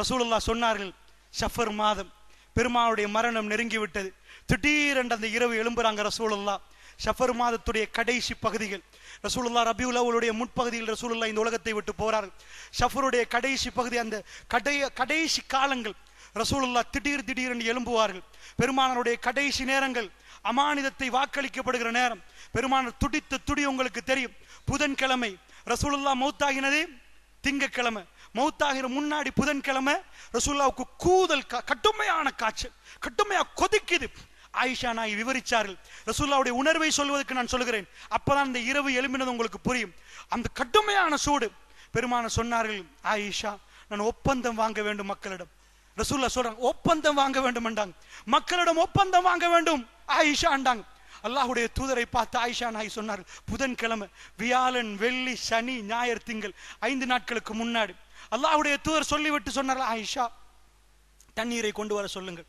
ரசூலுல்லா சொன்னார்கள் ஷஃபர் மாதம் பெருமாளுடைய மரணம் நெருங்கிவிட்டது திடீரென்று அந்த இரவு எழும்புறாங்க ரசூலுல்லா ஷஃபர் மாதத்துடைய கடைசி பகுதிகள் ரசூலுல்லா ரபியுல்லாவுடைய முன்பகுதியில் ரசூலுல்லா இந்த உலகத்தை விட்டு போறார் ஷஃபருடைய கடைசி பகுதி அந்த கடை கடைசி காலங்கள் ரசூலுல்லா திடீர் திடீரென்று எழும்புவார்கள் பெருமானருடைய கடைசி நேரங்கள் அமானிதத்தை வாக்களிக்கப்படுகிற நேரம் பெருமானர் துடித்து துடி உங்களுக்கு தெரியும் புதன்கிழமை ரசூலுல்லா மௌத்தாகினது திங்கக்கிழமை மௌத்தாகிற முன்னாடி புதன்கிழமை ரசூல்லாவுக்கு கூதல் கட்டுமையான காய்ச்சல் கட்டுமையா கொதிக்குது ஆயிஷா நாய் விவரிச்சார்கள் ரசூல்லாவுடைய உணர்வை சொல்வதற்கு நான் சொல்கிறேன் அப்பதான் இந்த இரவு எழுப்பினது உங்களுக்கு புரியும் அந்த கடுமையான சூடு பெருமான சொன்னார்கள் ஆயிஷா நான் ஒப்பந்தம் வாங்க வேண்டும் மக்களிடம் ரசூல்லா சொல்றாங்க ஒப்பந்தம் வாங்க வேண்டும் என்றாங்க மக்களிடம் ஒப்பந்தம் வாங்க வேண்டும் ஆயிஷா என்றாங்க அல்லாஹுடைய தூதரை பார்த்து ஆயிஷா நாய் சொன்னார் புதன்கிழமை வியாழன் வெள்ளி சனி ஞாயிறு திங்கள் ஐந்து நாட்களுக்கு முன்னாடி அல்லாஹுடைய தூதர் சொல்லிவிட்டு சொன்னார் ஆயிஷா தண்ணீரை கொண்டு வர சொல்லுங்கள்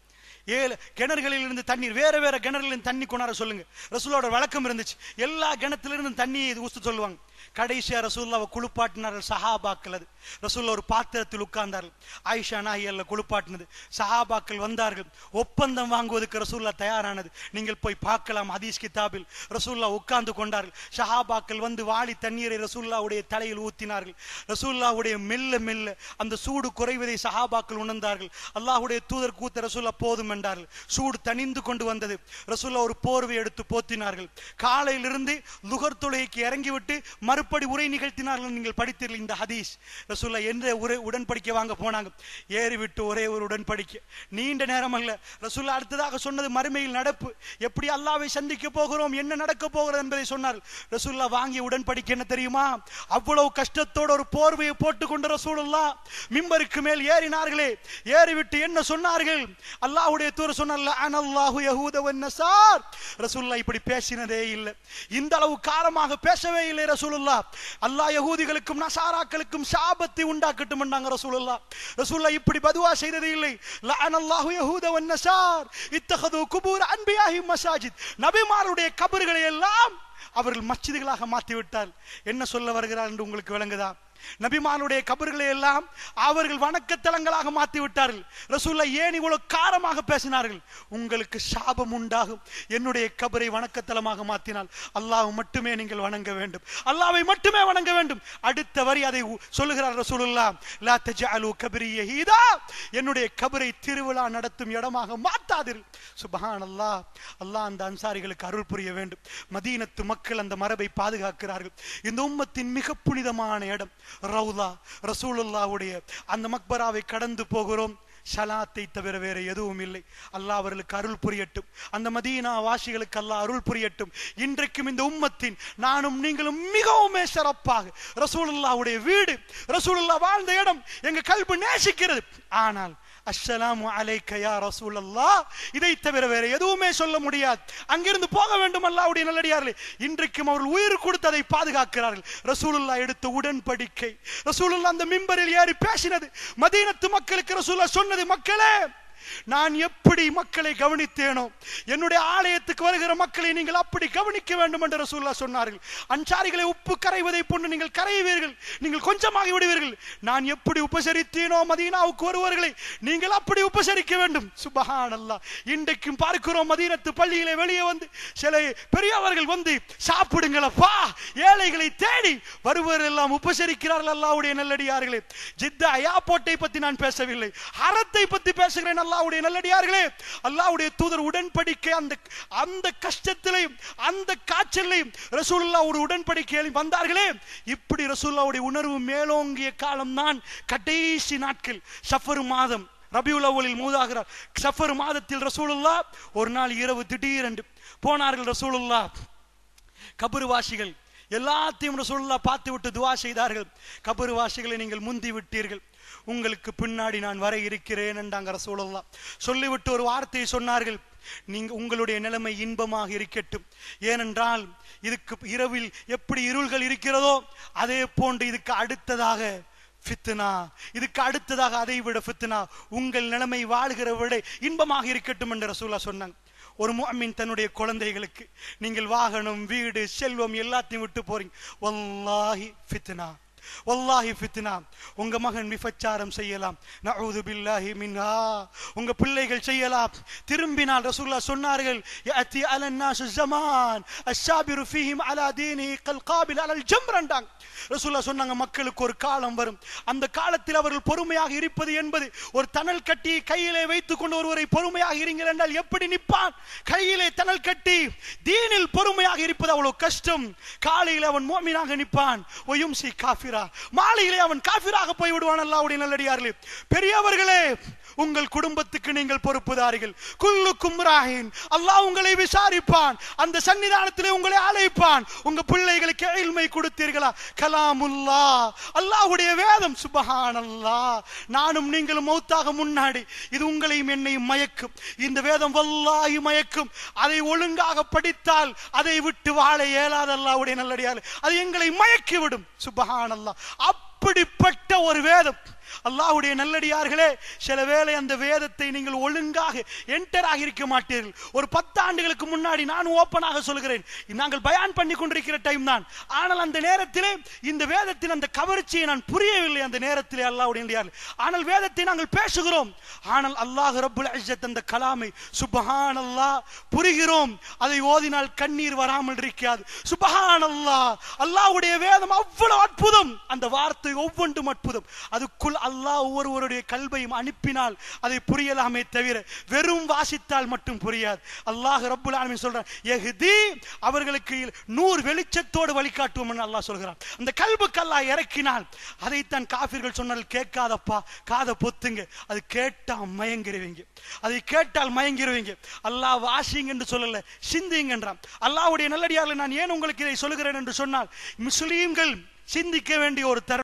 ஏழு கிணறுகளிலிருந்து தண்ணீர் வேற வேற கிணறுகளிலிருந்து தண்ணி கொண்டார சொல்லுங்க ரசூலோட வழக்கம் இருந்துச்சு எல்லா கிணத்துலேருந்து தண்ணியை இது ஊசி சொல்லுவாங்க கடைசியாக ரசூல்லாவை குளிப்பாட்டினார்கள் சஹாபாக்கள் அது ரசூல்ல ஒரு பாத்திரத்தில் உட்கார்ந்தார்கள் ஆயிஷா நாயல்ல குளிப்பாட்டினது சஹாபாக்கள் வந்தார்கள் ஒப்பந்தம் வாங்குவதற்கு ரசூல்லா தயாரானது நீங்கள் போய் பார்க்கலாம் ஹதீஸ் கிதாபில் ரசூல்லா உட்கார்ந்து கொண்டார்கள் சஹாபாக்கள் வந்து வாளி தண்ணீரை ரசூல்லாவுடைய தலையில் ஊத்தினார்கள் ரசூல்லாவுடைய மெல்ல மெல்ல அந்த சூடு குறைவதை சஹாபாக்கள் உணர்ந்தார்கள் அல்லாஹுடைய தூதர் கூத்த ரசூல்லா போதும் என்றார்கள் சூடு தணிந்து கொண்டு வந்தது ரசூல்லா ஒரு போர்வை எடுத்து போத்தினார்கள் காலையிலிருந்து நுகர் தொழுகைக்கு இறங்கிவிட்டு மறுபடி உரை நிகழ்த்தினார்கள் நீங்கள் படித்தீர்கள் இந்த ஹதீஸ் ரசூல்லா என்ற உரை உடன்படிக்க வாங்க போனாங்க ஏறி விட்டு ஒரே ஒரு உடன்படிக்கை நீண்ட நேரம் அல்ல ரசூல்லா அடுத்ததாக சொன்னது மறுமையில் நடப்பு எப்படி அல்லாவை சந்திக்க போகிறோம் என்ன நடக்க போகிறது என்பதை சொன்னார் ரசூல்லா வாங்கிய உடன்படிக்கை என்ன தெரியுமா அவ்வளவு கஷ்டத்தோடு ஒரு போர்வையை போட்டுக்கொண்டு ரசூலுல்லா மிம்பருக்கு மேல் ஏறினார்களே ஏறிவிட்டு என்ன சொன்னார்கள் அல்லாவுடைய அல்லாஹ்வுடைய தூர் அனல்லாஹு யஹூத வன்னசார் ரசூலுல்லாஹ் இப்படி பேசினதே இல்லை இந்த அளவு காரமாக பேசவே இல்லை ரசூலுல்லாஹ் அல்லாஹ் யஹூதிகளுக்கும் நசாராக்களுக்கும் சாபத்தை உண்டாக்கட்டும்ன்றாங்க ரசூலுல்லாஹ் ரசூலுல்லாஹ் இப்படி பதுவா செய்தது இல்லை லஅனல்லாஹு யஹூத வன்னசார் இத்தகது குபூர் அன்பியாஹி மசாஜித் நபிமாருடைய கபர்களை எல்லாம் அவர்கள் மச்சிதுகளாக மாற்றி விட்டால் என்ன சொல்ல வருகிறார் என்று உங்களுக்கு விளங்குதா நபிமானுடைய கபர்களை எல்லாம் அவர்கள் வணக்கத்தலங்களாக மாற்றி விட்டார்கள் ரசூல்லா ஏன் இவ்வளவு காரமாக பேசினார்கள் உங்களுக்கு சாபம் உண்டாகும் என்னுடைய கபரை வணக்கத்தலமாக மாத்தினால் அல்லாஹ் மட்டுமே நீங்கள் வணங்க வேண்டும் அல்லாவை மட்டுமே வணங்க வேண்டும் அடுத்த வரி அதை சொல்லுகிறார் ரசூலுல்லா லா தஜாலு கபரி என்னுடைய கபரை திருவிழா நடத்தும் இடமாக மாற்றாதீர்கள் சுபஹான் அல்லாஹ் அல்லாஹ் அந்த அன்சாரிகளுக்கு அருள் புரிய வேண்டும் மதீனத்து மக்கள் அந்த மரபை பாதுகாக்கிறார்கள் இந்த உம்மத்தின் மிக புனிதமான இடம் ரவுலா ரசூலுல்லாவுடைய அந்த மக்பராவை கடந்து போகிறோம் ஷலாத்தை தவிர வேற எதுவும் இல்லை அல்லா அவர்களுக்கு அருள் புரியட்டும் அந்த மதீனா வாசிகளுக்கு அல்லாஹ் அருள் புரியட்டும் இன்றைக்கும் இந்த உம்மத்தின் நானும் நீங்களும் மிகவும் சிறப்பாக ரசூலுல்லாவுடைய வீடு ரசூலுல்லா வாழ்ந்த இடம் எங்க கல்வி நேசிக்கிறது ஆனால் அஸ்ஸலாமு அலைக்க யா ரசூல் அல்லா இதை தவிர வேற எதுவுமே சொல்ல முடியாது அங்கிருந்து போக வேண்டும் அல்லாவுடைய நல்லடியார்களே இன்றைக்கும் அவர்கள் உயிர் கொடுத்து அதை பாதுகாக்கிறார்கள் ரசூலுல்லா எடுத்த உடன்படிக்கை ரசூலுல்லா அந்த மிம்பரில் ஏறி பேசினது மதீனத்து மக்களுக்கு ரசூல்லா சொன்னது மக்களே நான் எப்படி மக்களை கவனித்தேனோ என்னுடைய ஆலயத்துக்கு வருகிற மக்களை நீங்கள் அப்படி கவனிக்க வேண்டும் என்று ரசூல்லா சொன்னார்கள் அன்சாரிகளை உப்பு கரைவதை போன்று நீங்கள் கரையுவீர்கள் நீங்கள் கொஞ்சமாகி விடுவீர்கள் நான் எப்படி உபசரித்தேனோ மதீனாவுக்கு வருவார்களை நீங்கள் அப்படி உபசரிக்க வேண்டும் சுபஹான் அல்லா இன்றைக்கும் பார்க்கிறோம் மதீனத்து பள்ளியிலே வெளியே வந்து சில பெரியவர்கள் வந்து சாப்பிடுங்களப்பா ஏழைகளை தேடி வருவரெல்லாம் உபசரிக்கிறார்கள் அல்லாவுடைய நல்லடியார்களே ஜித்தா போட்டை பத்தி நான் பேசவில்லை அறத்தை பத்தி பேசுகிறேன் அல்லாவுடைய நல்லடியார்களே அல்லாவுடைய தூதர் உடன்படிக்கை அந்த அந்த கஷ்டத்திலையும் அந்த காய்ச்சலையும் ரசூல்லா ஒரு உடன்படிக்கையிலும் வந்தார்களே இப்படி ரசூல்லாவுடைய உணர்வு மேலோங்கிய காலம் தான் கடைசி நாட்கள் சஃபர் மாதம் ரபியுல் அவலில் மூதாகிறார் சஃபர் மாதத்தில் ரசூலுல்லா ஒரு நாள் இரவு திடீரென்று போனார்கள் ரசூலுல்லா கபருவாசிகள் எல்லாத்தையும் ரசூலுல்லா பார்த்து விட்டு துவா செய்தார்கள் கபருவாசிகளை நீங்கள் முந்தி விட்டீர்கள் உங்களுக்கு பின்னாடி நான் வர இருக்கிறேன் என்றாங்கிற ரசூலல்லா சொல்லிவிட்டு ஒரு வார்த்தையை சொன்னார்கள் நீங்க உங்களுடைய நிலைமை இன்பமாக இருக்கட்டும் ஏனென்றால் இதுக்கு இரவில் எப்படி இருள்கள் இருக்கிறதோ அதே போன்று இதுக்கு அடுத்ததாக ஃபித்னா இதுக்கு அடுத்ததாக அதை விட ஃபித்னா உங்கள் நிலைமை வாழ்கிற விட இன்பமாக இருக்கட்டும் என்று ரசூலா சொன்னாங்க ஒரு முஅமின் தன்னுடைய குழந்தைகளுக்கு நீங்கள் வாகனம் வீடு செல்வம் எல்லாத்தையும் விட்டு போறீங்க வல்லாஹி ஃபித்னா வல்லாஹி ஃபித்னா உங்க மகன் விபச்சாரம் செய்யலாம் நஊது பில்லாஹி மின்ஹா உங்க பிள்ளைகள் செய்யலாம் திரும்பினால் ரசூல்லா சொன்னார்கள் யஅதி அலன்னாசு ஜமான் அஷாபிரு ஃபீஹிம் அலா தீனி கல் காபில் அலல் ஜம்ரண்டாங்க ரசூல்லா சொன்னாங்க மக்களுக்கு ஒரு காலம் வரும் அந்த காலத்தில் அவர்கள் பொறுமையாக இருப்பது என்பது ஒரு தணல் கட்டி கையிலே வைத்துக் கொண்டு ஒருவரை பொறுமையாக இருங்கள் என்றால் எப்படி நிப்பான் கையிலே தணல் கட்டி தீனில் பொறுமையாக இருப்பது அவ்வளவு கஷ்டம் காலையில் அவன் மோமினாக நிப்பான் ஒயும்சி காஃபிர் இருக்கிறா மாலையிலே அவன் காபிராக போய் விடுவான் அல்லாவுடைய நல்லடியார்களே பெரியவர்களே உங்கள் குடும்பத்துக்கு நீங்கள் பொறுப்புதாரிகள் குல்லு கும்ராஹின் அல்லாஹ் உங்களை விசாரிப்பான் அந்த சன்னிதானத்திலே உங்களை அழைப்பான் உங்க பிள்ளைகளுக்கு ஏழ்மை கொடுத்தீர்களா கலாமுல்லா அல்லாஹுடைய வேதம் சுபஹான் அல்லா நானும் நீங்களும் மௌத்தாக முன்னாடி இது உங்களையும் என்னையும் மயக்கும் இந்த வேதம் வல்லாகி மயக்கும் அதை ஒழுங்காக படித்தால் அதை விட்டு வாழ இயலாத அல்லாவுடைய நல்லடியால் அது எங்களை மயக்கிவிடும் சுபஹான் அப்படிப்பட்ட ஒரு வேதம் அல்லாஹுடைய நல்லடியார்களே சில வேளை அந்த வேதத்தை நீங்கள் ஒழுங்காக என்டர் ஆகியிருக்க மாட்டீர்கள் ஒரு பத்து ஆண்டுகளுக்கு முன்னாடி நான் ஓப்பனாக சொல்கிறேன் நாங்கள் பயான் பண்ணி கொண்டிருக்கிற டைம் தான் ஆனால் அந்த நேரத்திலே இந்த வேதத்தின் அந்த கவர்ச்சியை நான் புரியவில்லை அந்த நேரத்திலே அல்லாஹுடைய ஆனால் வேதத்தை நாங்கள் பேசுகிறோம் ஆனால் அல்லாஹ் ரபுல் அஜத் அந்த கலாமை சுபஹான் அல்லா புரிகிறோம் அதை ஓதினால் கண்ணீர் வராமல் இருக்காது சுபஹான் அல்லா அல்லாஹ்வுடைய வேதம் அவ்வளவு அற்புதம் அந்த வார்த்தை ஒவ்வொன்றும் அற்புதம் அதுக்குள் போல் அல்லாஹ் ஒவ்வொருவருடைய கல்வையும் அனுப்பினால் அதை புரியலாமே தவிர வெறும் வாசித்தால் மட்டும் புரியாது அல்லாஹ் ரப்புல் ஆலமின் சொல்றான் அவர்களுக்கு நூறு வெளிச்சத்தோடு வழிகாட்டுவோம் என்று அல்லாஹ் சொல்கிறான் அந்த கல்புக்கு அல்லாஹ் இறக்கினால் அதைத்தான் காபிர்கள் சொன்னால் கேட்காதப்பா காதை பொத்துங்க அது கேட்டா மயங்கிருவீங்க அதை கேட்டால் மயங்கிருவீங்க அல்லாஹ் வாசிங்க என்று சொல்லல சிந்திங்க என்றான் அல்லாவுடைய நல்லடியாரில் நான் ஏன் உங்களுக்கு இதை சொல்கிறேன் என்று சொன்னால் முஸ்லீம்கள் சிந்திக்க வேண்டிய ஒரு தர